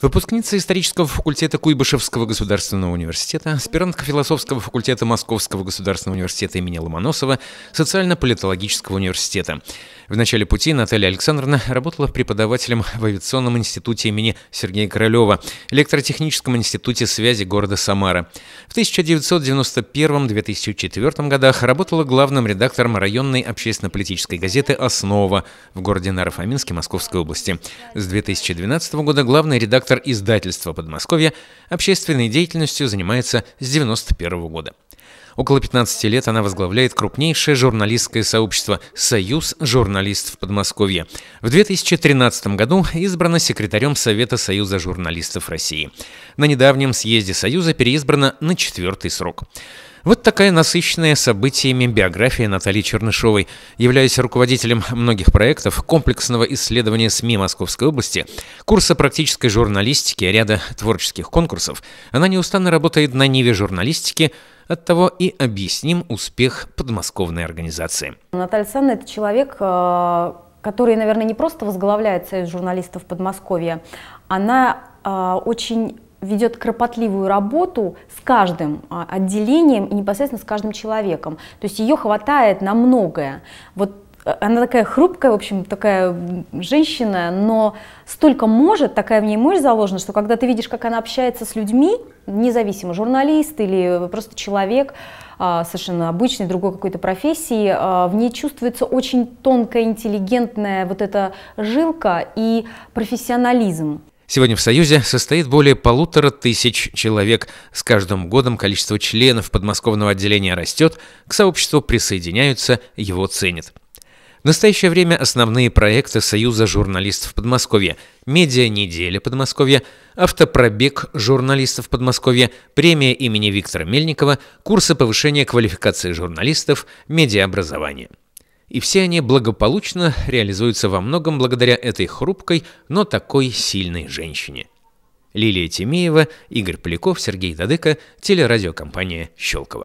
Выпускница исторического факультета Куйбышевского государственного университета, аспирантка философского факультета Московского государственного университета имени Ломоносова, социально-политологического университета. В начале пути Наталья Александровна работала преподавателем в авиационном институте имени Сергея Королева, электротехническом институте связи города Самара. В 1991-2004 годах работала главным редактором районной общественно-политической газеты «Основа» в городе Наро-Фоминске Московской области. С 2012 года главный редактор редактор издательства Подмосковья, общественной деятельностью занимается с 1991 года. Около 15 лет она возглавляет крупнейшее журналистское сообщество «Союз журналистов Подмосковья». В 2013 году избрана секретарем Совета Союза журналистов России. На недавнем съезде Союза переизбрана на четвертый срок. Вот такая насыщенная событиями биография Натальи Чернышовой. Являясь руководителем многих проектов, комплексного исследования СМИ Московской области, курса практической журналистики, ряда творческих конкурсов, она неустанно работает на ниве журналистики, Оттого и объясним успех подмосковной организации. Наталья Санна – это человек, э, который, наверное, не просто возглавляет Союз журналистов Подмосковья, она э, очень ведет кропотливую работу с каждым а, отделением и непосредственно с каждым человеком. То есть ее хватает на многое. Вот э, она такая хрупкая, в общем, такая женщина, но столько может, такая в ней мощь заложена, что когда ты видишь, как она общается с людьми, независимо, журналист или просто человек, а, совершенно обычной, другой какой-то профессии, а, в ней чувствуется очень тонкая, интеллигентная вот эта жилка и профессионализм. Сегодня в Союзе состоит более полутора тысяч человек. С каждым годом количество членов подмосковного отделения растет, к сообществу присоединяются, его ценят. В настоящее время основные проекты Союза журналистов Подмосковья – «Медиа-неделя Подмосковья», «Автопробег журналистов Подмосковья», «Премия имени Виктора Мельникова», «Курсы повышения квалификации журналистов», «Медиаобразование». И все они благополучно реализуются во многом благодаря этой хрупкой, но такой сильной женщине. Лилия Тимеева, Игорь Поляков, Сергей Дадыко, телерадиокомпания «Щелково».